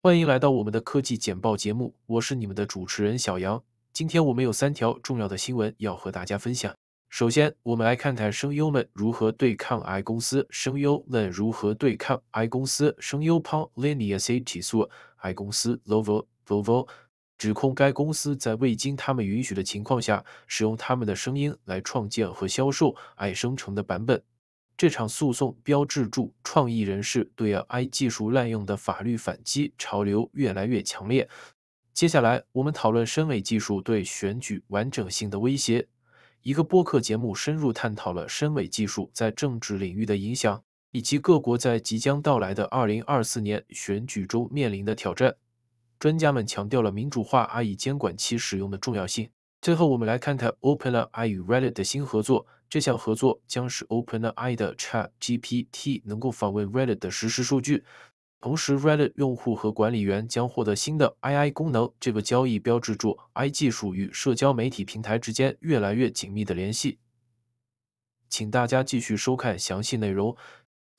欢迎来到我们的科技简报节目，我是你们的主持人小杨。今天我们有三条重要的新闻要和大家分享。首先，我们来看看声优们如何对抗 i 公司。声优们如何对抗 i 公司？声优 p o n e a s a 起诉 i 公司 Lovo Lovo，指控该公司在未经他们允许的情况下，使用他们的声音来创建和销售 i 生成的版本。这场诉讼标志着创意人士对 AI 技术滥用的法律反击潮流越来越强烈。接下来，我们讨论深伪技术对选举完整性的威胁。一个播客节目深入探讨了深伪技术在政治领域的影响，以及各国在即将到来的2024年选举中面临的挑战。专家们强调了民主化 AI 监管其使用的重要性。最后，我们来看看 OpenAI 与 Reddit 的新合作。这项合作将使 OpenAI 的 ChatGPT 能够访问 Reddit 的实时数据，同时 Reddit 用户和管理员将获得新的 AI 功能。这个交易标志住 AI 技术与社交媒体平台之间越来越紧密的联系。请大家继续收看详细内容。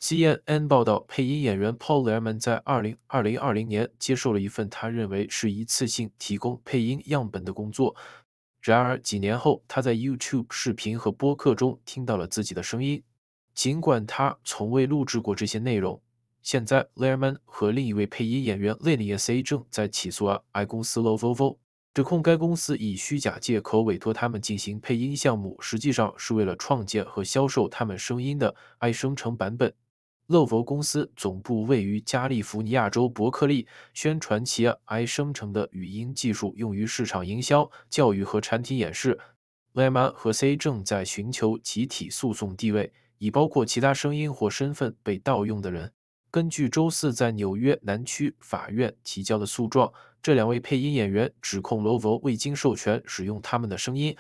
CNN 报道，配音演员 Paul l e i m 在 n 在2 0 2 0年接受了一份他认为是一次性提供配音样本的工作。然而，几年后，他在 YouTube 视频和播客中听到了自己的声音，尽管他从未录制过这些内容。现在，Lehrman 和另一位配音演员 Linnea C 正在起诉啊 i 公司 Lovovo，指控该公司以虚假借口委托他们进行配音项目，实际上是为了创建和销售他们声音的 i 生成版本。乐佛公司总部位于加利福尼亚州伯克利，宣传其 i 生成的语音技术用于市场营销、教育和产品演示。l 莱 n 和 C 正在寻求集体诉讼地位，以包括其他声音或身份被盗用的人。根据周四在纽约南区法院提交的诉状，这两位配音演员指控洛佛未经授权使用他们的声音。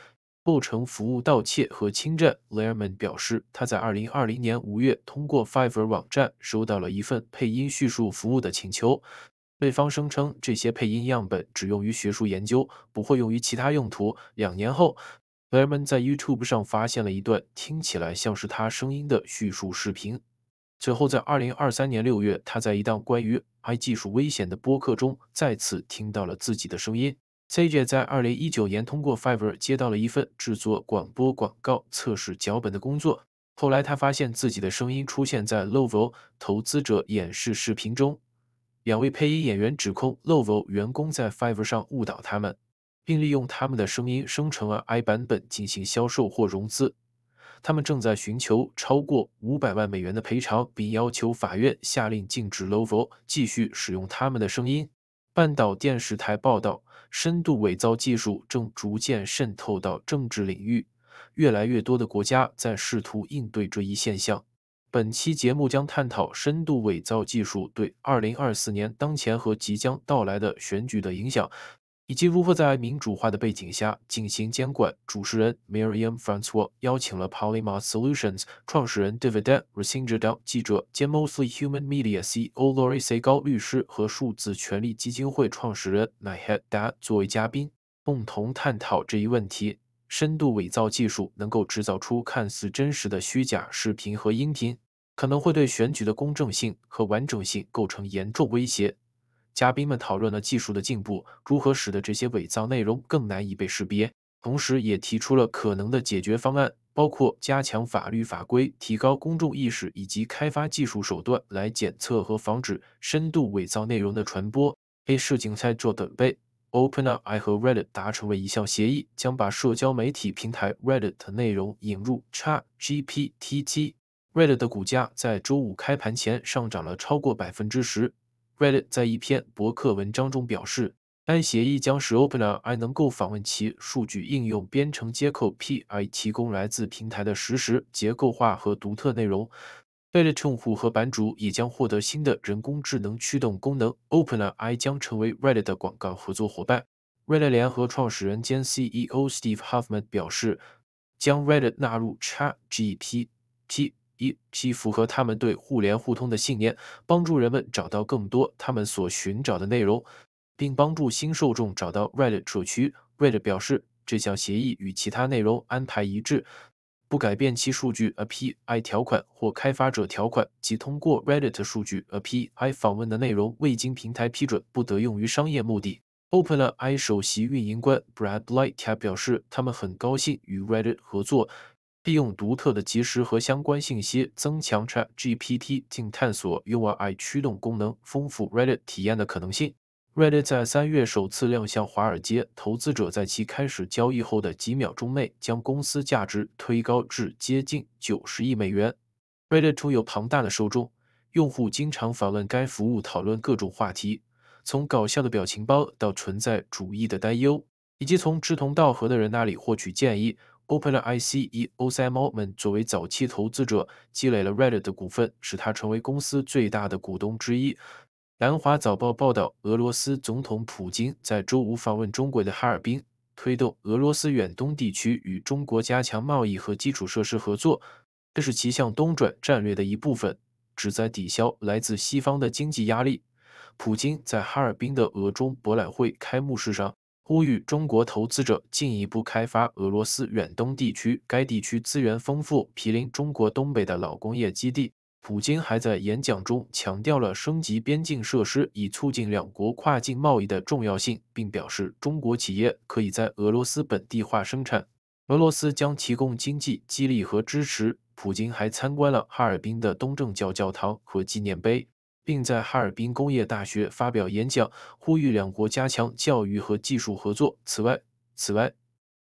构成服务盗窃和侵占，Lerman 表示，他在2020年5月通过 Fiverr 网站收到了一份配音叙述服务的请求，对方声称这些配音样本只用于学术研究，不会用于其他用途。两年后，Lerman 在 YouTube 上发现了一段听起来像是他声音的叙述视频。随后，在2023年6月，他在一档关于 AI 技术危险的播客中再次听到了自己的声音。CJ 在2019年通过 Fiverr 接到了一份制作广播广告测试脚本的工作。后来，他发现自己的声音出现在 Lovo 投资者演示视频中。两位配音演员指控 Lovo 员工在 Fiverr 上误导他们，并利用他们的声音生成了 I 版本进行销售或融资。他们正在寻求超过500万美元的赔偿，并要求法院下令禁止 Lovo 继续使用他们的声音。半岛电视台报道，深度伪造技术正逐渐渗透到政治领域，越来越多的国家在试图应对这一现象。本期节目将探讨深度伪造技术对二零二四年当前和即将到来的选举的影响。以及如何在民主化的背景下进行监管。主持人 Miriam Francois 邀请了 Polymat Solutions 创始人 David r e s e n g e 等记者兼 Mostly Human Media CEO Laurie Se 高律师和数字权利基金会创始人 n i h e d Da 作为嘉宾，共同探讨这一问题。深度伪造技术能够制造出看似真实的虚假视频和音频，可能会对选举的公正性和完整性构成严重威胁。嘉宾们讨论了技术的进步如何使得这些伪造内容更难以被识别，同时也提出了可能的解决方案，包括加强法律法规、提高公众意识以及开发技术手段来检测和防止深度伪造内容的传播。为设竞赛做准备，OpenAI 和 Reddit 达成了一项协议，将把社交媒体平台 Reddit 的内容引入 ChatGPT。Reddit 的股价在周五开盘前上涨了超过百分之十。Reddit 在一篇博客文章中表示，该协议将使 o p e n a i 能够访问其数据应用编程接口 p i 提供来自平台的实时、结构化和独特内容。Reddit 用户和版主也将获得新的人工智能驱动功能。o p e n a i 将成为 Reddit 的广告合作伙伴。Reddit 联合创始人兼 CEO Steve Huffman 表示，将 Reddit 纳入 ChatGPT。一批符合他们对互联互通的信念，帮助人们找到更多他们所寻找的内容，并帮助新受众找到 Reddit 社区。Reddit 表示这项协议与其他内容安排一致，不改变其数据 API 条款或开发者条款，即通过 Reddit 数据 API 访问的内容未经平台批准，不得用于商业目的。OpenAI 首席运营官 Brad Light 也表示，他们很高兴与 Reddit 合作。利用独特的即时和相关信息，增强 Chat GPT，进探索 UI 驱动功能，丰富 Reddit 体验的可能性。Reddit 在三月首次亮相华尔街，投资者在其开始交易后的几秒钟内，将公司价值推高至接近九十亿美元。Reddit 拥有庞大的受众，用户经常访问该服务，讨论各种话题，从搞笑的表情包到存在主义的担忧，以及从志同道合的人那里获取建议。o p e r IC 以 OCM Outman 作为早期投资者，积累了 Reddit 的股份，使他成为公司最大的股东之一。《南华早报》报道，俄罗斯总统普京在周五访问中国的哈尔滨，推动俄罗斯远东地区与中国加强贸易和基础设施合作，这是其向东转战略的一部分，旨在抵消来自西方的经济压力。普京在哈尔滨的俄中博览会开幕式上。呼吁中国投资者进一步开发俄罗斯远东地区，该地区资源丰富，毗邻中国东北的老工业基地。普京还在演讲中强调了升级边境设施以促进两国跨境贸易的重要性，并表示中国企业可以在俄罗斯本地化生产，俄罗斯将提供经济激励和支持。普京还参观了哈尔滨的东正教教堂和纪念碑。并在哈尔滨工业大学发表演讲，呼吁两国加强教育和技术合作。此外，此外，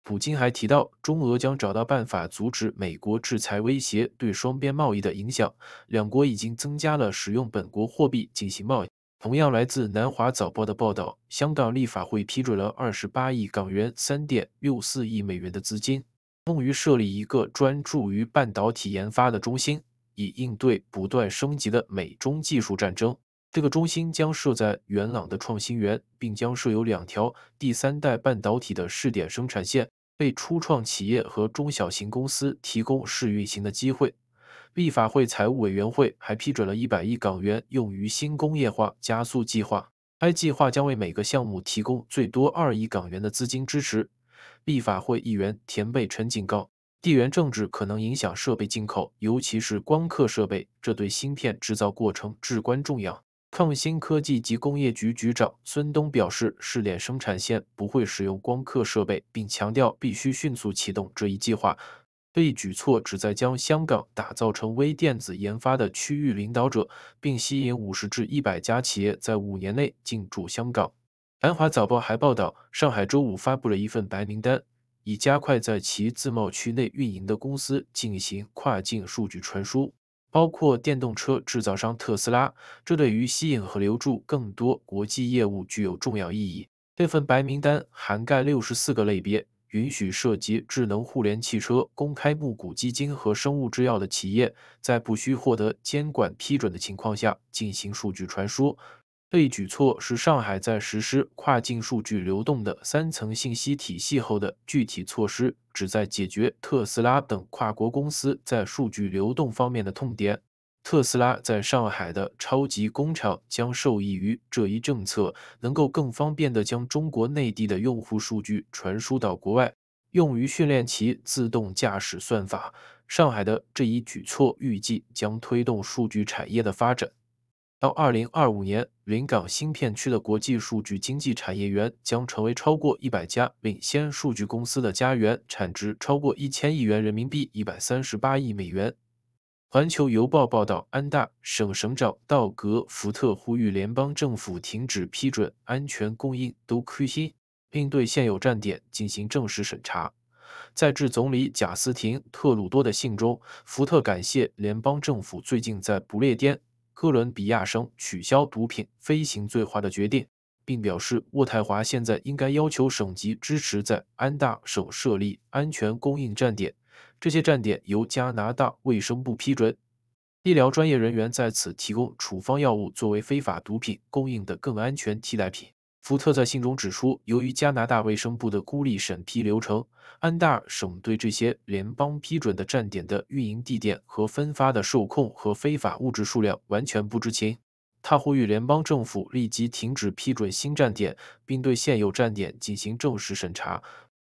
普京还提到，中俄将找到办法阻止美国制裁威胁对双边贸易的影响。两国已经增加了使用本国货币进行贸易。同样来自南华早报的报道，香港立法会批准了二十八亿港元（三点六四亿美元）的资金，用于设立一个专注于半导体研发的中心。以应对不断升级的美中技术战争，这个中心将设在元朗的创新园，并将设有两条第三代半导体的试点生产线，为初创企业和中小型公司提供试运行的机会。立法会财务委员会还批准了一百亿港元用于新工业化加速计划。该计划将为每个项目提供最多二亿港元的资金支持。立法会议员田贝辰警告。地缘政治可能影响设备进口，尤其是光刻设备，这对芯片制造过程至关重要。创新科技及工业局局长孙东表示，试点生产线不会使用光刻设备，并强调必须迅速启动这一计划。这一举措旨在将香港打造成微电子研发的区域领导者，并吸引五十至一百家企业在五年内进驻香港。《南华早报》还报道，上海周五发布了一份白名单。以加快在其自贸区内运营的公司进行跨境数据传输，包括电动车制造商特斯拉。这对于吸引和留住更多国际业务具有重要意义。这份白名单涵盖六十四个类别，允许涉及智能互联汽车、公开募股基金和生物制药的企业，在不需获得监管批准的情况下进行数据传输。这一举措是上海在实施跨境数据流动的三层信息体系后的具体措施，旨在解决特斯拉等跨国公司在数据流动方面的痛点。特斯拉在上海的超级工厂将受益于这一政策，能够更方便地将中国内地的用户数据传输到国外，用于训练其自动驾驶算法。上海的这一举措预计将推动数据产业的发展。到二零二五年，临港新片区的国际数据经济产业园将成为超过一百家领先数据公司的家园，产值超过一千亿元人民币（一百三十八亿美元）。环球邮报报道，安大省省长道格·福特呼吁联邦政府停止批准安全供应都克新，并对现有站点进行正式审查。在致总理贾斯廷·特鲁多的信中，福特感谢联邦政府最近在不列颠。哥伦比亚省取消毒品飞行罪化的决定，并表示渥太华现在应该要求省级支持在安大省设立安全供应站点，这些站点由加拿大卫生部批准，医疗专业人员在此提供处方药物作为非法毒品供应的更安全替代品。福特在信中指出，由于加拿大卫生部的孤立审批流程，安大省对这些联邦批准的站点的运营地点和分发的受控和非法物质数量完全不知情。他呼吁联邦政府立即停止批准新站点，并对现有站点进行正式审查。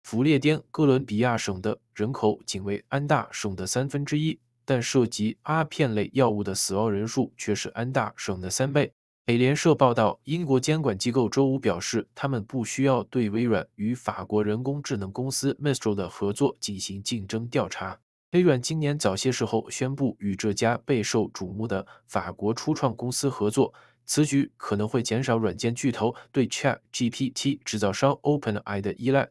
弗列颠哥伦比亚省的人口仅为安大省的三分之一，但涉及阿片类药物的死亡人数却是安大省的三倍。美联社报道，英国监管机构周五表示，他们不需要对微软与法国人工智能公司 Mistral 的合作进行竞争调查。微软今年早些时候宣布与这家备受瞩目的法国初创公司合作，此举可能会减少软件巨头对 ChatGPT 制造商 OpenAI 的依赖，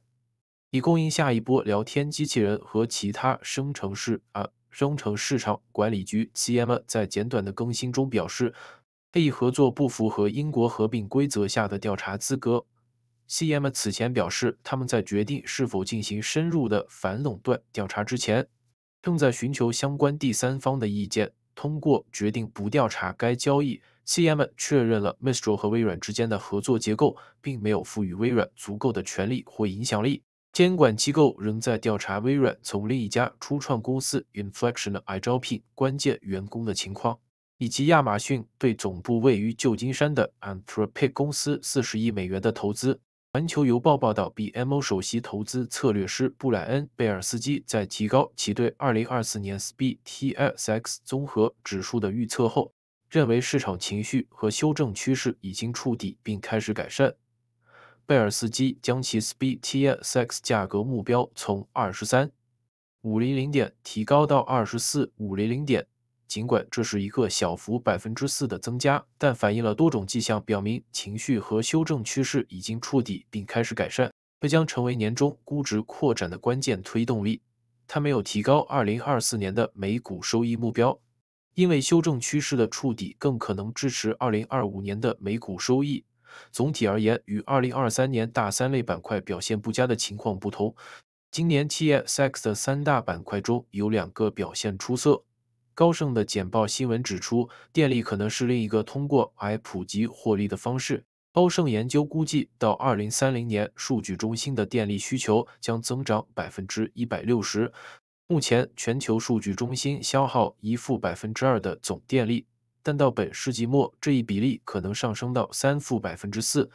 以供应下一波聊天机器人和其他生成市啊生成市场管理局 CMA 在简短的更新中表示。该合作不符合英国合并规则下的调查资格。C M 此前表示，他们在决定是否进行深入的反垄断调查之前，正在寻求相关第三方的意见。通过决定不调查该交易，C M 确认了 m i s t r a l 和微软之间的合作结构并没有赋予微软足够的权利或影响力。监管机构仍在调查微软从另一家初创公司 i n f l e t i o n 招聘关键员工的情况。以及亚马逊对总部位于旧金山的 Anthropic 公司四十亿美元的投资。环球邮报报道，BMO 首席投资策略师布莱恩·贝尔斯基在提高其对二零二四年 SPX 综合指数的预测后，认为市场情绪和修正趋势已经触底，并开始改善。贝尔斯基将其 SPX 价格目标从二十三五零零点提高到二十四五零零点。尽管这是一个小幅百分之四的增加，但反映了多种迹象，表明情绪和修正趋势已经触底并开始改善，这将成为年终估值扩展的关键推动力。它没有提高2024年的每股收益目标，因为修正趋势的触底更可能支持2025年的每股收益。总体而言，与2023年大三类板块表现不佳的情况不同，今年 TSX 的三大板块中有两个表现出色。高盛的简报新闻指出，电力可能是另一个通过普及获利的方式。高盛研究估计，到二零三零年，数据中心的电力需求将增长百分之一百六十。目前，全球数据中心消耗一负百分之二的总电力，但到本世纪末，这一比例可能上升到三负百分之四。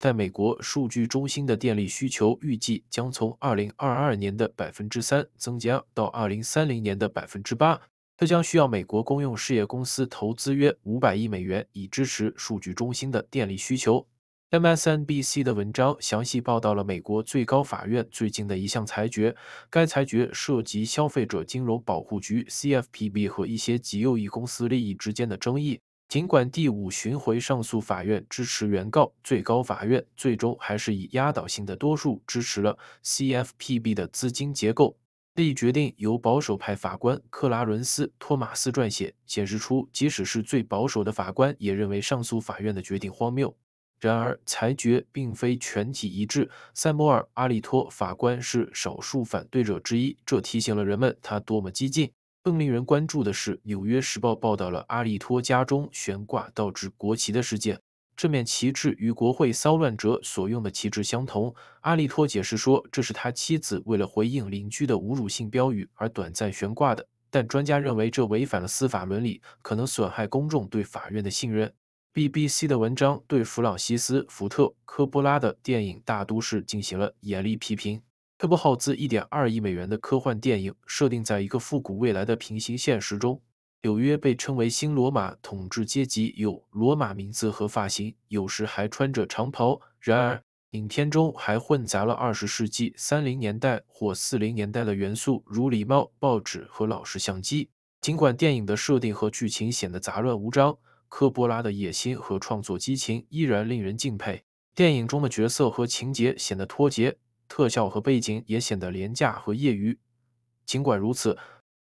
在美国，数据中心的电力需求预计将从二零二二年的百分之三增加到二零三零年的百分之八。这将需要美国公用事业公司投资约五百亿美元，以支持数据中心的电力需求。MSNBC 的文章详细报道了美国最高法院最近的一项裁决，该裁决涉及消费者金融保护局 （CFPB） 和一些极右翼公司利益之间的争议。尽管第五巡回上诉法院支持原告，最高法院最终还是以压倒性的多数支持了 CFPB 的资金结构。这一决定由保守派法官克拉伦斯·托马斯撰写，显示出即使是最保守的法官也认为上诉法院的决定荒谬。然而，裁决并非全体一致，塞缪尔·阿利托法官是少数反对者之一，这提醒了人们他多么激进。更令人关注的是，《纽约时报》报道了阿利托家中悬挂倒置国旗的事件。这面旗帜与国会骚乱者所用的旗帜相同。阿利托解释说，这是他妻子为了回应邻居的侮辱性标语而短暂悬挂的。但专家认为这违反了司法伦理，可能损害公众对法院的信任。BBC 的文章对弗朗西斯·福特·科波拉的电影《大都市》进行了严厉批评。科波浩资1.2亿美元的科幻电影设定在一个复古未来的平行现实中。纽约被称为新罗马，统治阶级有罗马名字和发型，有时还穿着长袍。然而，影片中还混杂了二十世纪三零年代或四零年代的元素，如礼貌、报纸和老式相机。尽管电影的设定和剧情显得杂乱无章，科波拉的野心和创作激情依然令人敬佩。电影中的角色和情节显得脱节，特效和背景也显得廉价和业余。尽管如此，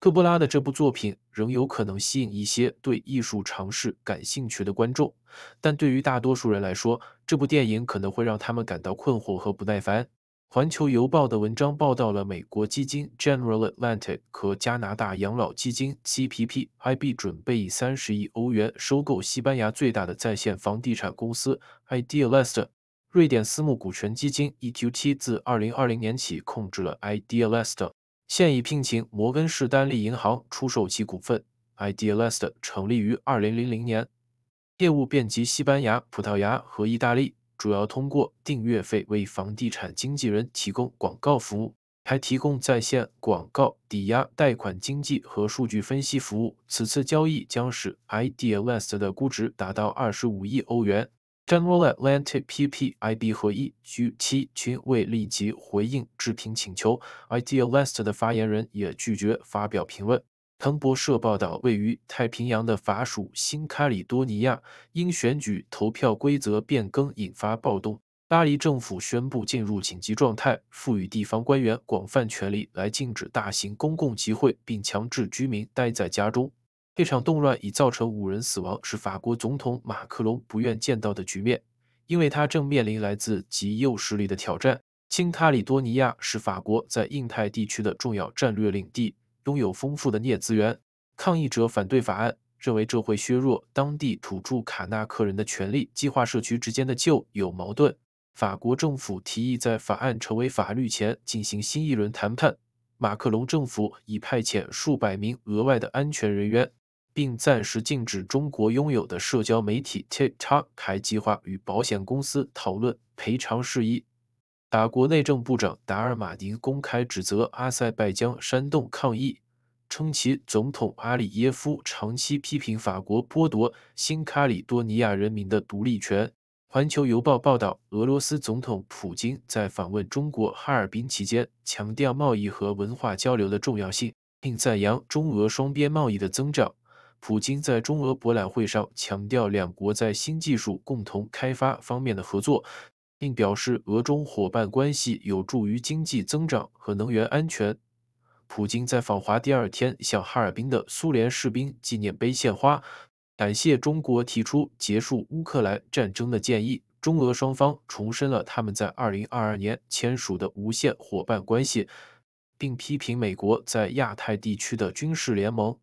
科波拉的这部作品仍有可能吸引一些对艺术尝试感兴趣的观众，但对于大多数人来说，这部电影可能会让他们感到困惑和不耐烦。《环球邮报》的文章报道了美国基金 General Atlantic 和加拿大养老基金 CPPB i 准备以三十亿欧元收购西班牙最大的在线房地产公司 Idealista。瑞典私募股权基金 e q u t 自二零二零年起控制了 Idealista。现已聘请摩根士丹利银行出售其股份。Idealist 成立于二零零零年，业务遍及西班牙、葡萄牙和意大利，主要通过订阅费为房地产经纪人提供广告服务，还提供在线广告、抵押贷款经纪和数据分析服务。此次交易将使 Idealist 的估值达到二十五亿欧元。General Atlantic PPIB 和议居七均未立即回应置评请求。Ideal West 的发言人也拒绝发表评论。彭博社报道，位于太平洋的法属新卡里多尼亚因选举投票规则变更引发暴动，巴黎政府宣布进入紧急状态，赋予地方官员广泛权力来禁止大型公共集会，并强制居民待在家中。这场动乱已造成五人死亡，是法国总统马克龙不愿见到的局面，因为他正面临来自极右势力的挑战。新塔里多尼亚是法国在印太地区的重要战略领地，拥有丰富的镍资源。抗议者反对法案，认为这会削弱当地土著卡纳克人的权利，计划社区之间的旧有矛盾。法国政府提议在法案成为法律前进行新一轮谈判。马克龙政府已派遣数百名额外的安全人员。并暂时禁止中国拥有的社交媒体 TikTok。还计划与保险公司讨论赔偿事宜。法国内政部长达尔马尼公开指责阿塞拜疆煽动抗议，称其总统阿里耶夫长期批评法国剥夺新卡里多尼亚人民的独立权。环球邮报报道，俄罗斯总统普京在访问中国哈尔滨期间，强调贸易和文化交流的重要性，并赞扬中俄双边贸易的增长。普京在中俄博览会上强调两国在新技术共同开发方面的合作，并表示俄中伙伴关系有助于经济增长和能源安全。普京在访华第二天向哈尔滨的苏联士兵纪念碑献花，感谢中国提出结束乌克兰战争的建议。中俄双方重申了他们在2022年签署的无限伙伴关系，并批评美国在亚太地区的军事联盟。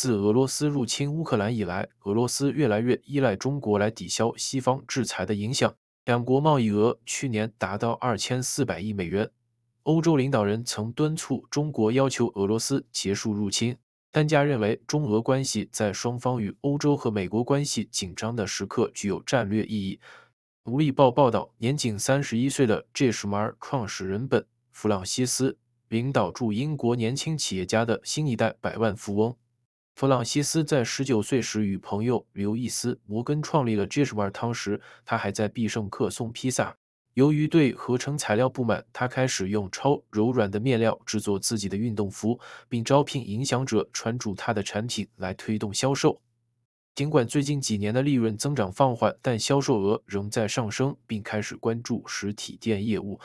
自俄罗斯入侵乌克兰以来，俄罗斯越来越依赖中国来抵消西方制裁的影响。两国贸易额去年达到二千四百亿美元。欧洲领导人曾敦促中国要求俄罗斯结束入侵。专家认为，中俄关系在双方与欧洲和美国关系紧张的时刻具有战略意义。《独立报》报道，年仅三十一岁的 Jeshmar 创始人本·弗朗西斯领导驻英国年轻企业家的新一代百万富翁。弗朗西斯在十九岁时与朋友刘易斯·摩根创立了 j i s h u a r 汤时，他还在必胜客送披萨。由于对合成材料不满，他开始用超柔软的面料制作自己的运动服，并招聘影响者穿着他的产品来推动销售。尽管最近几年的利润增长放缓，但销售额仍在上升，并开始关注实体店业务。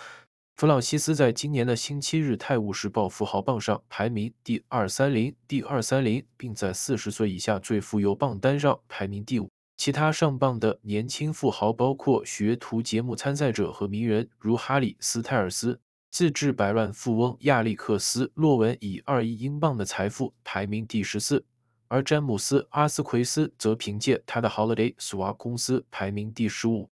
弗朗西斯在今年的星期日《泰晤士报》富豪榜上排名第二三零，第二三零，并在四十岁以下最富有榜单上排名第五。其他上榜的年轻富豪包括学徒节目参赛者和名人，如哈里斯泰尔斯自制百万富翁亚历克斯洛文以二亿英镑的财富排名第十四，而詹姆斯阿斯奎斯则凭借他的 Holiday s w a p 公司排名第十五。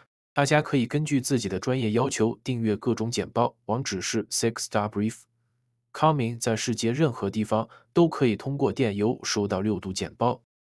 大家可以根据自己的专业要求订阅各种简报，网址是 sixstarbrief.com，在世界任何地方都可以通过电邮收到六度简报。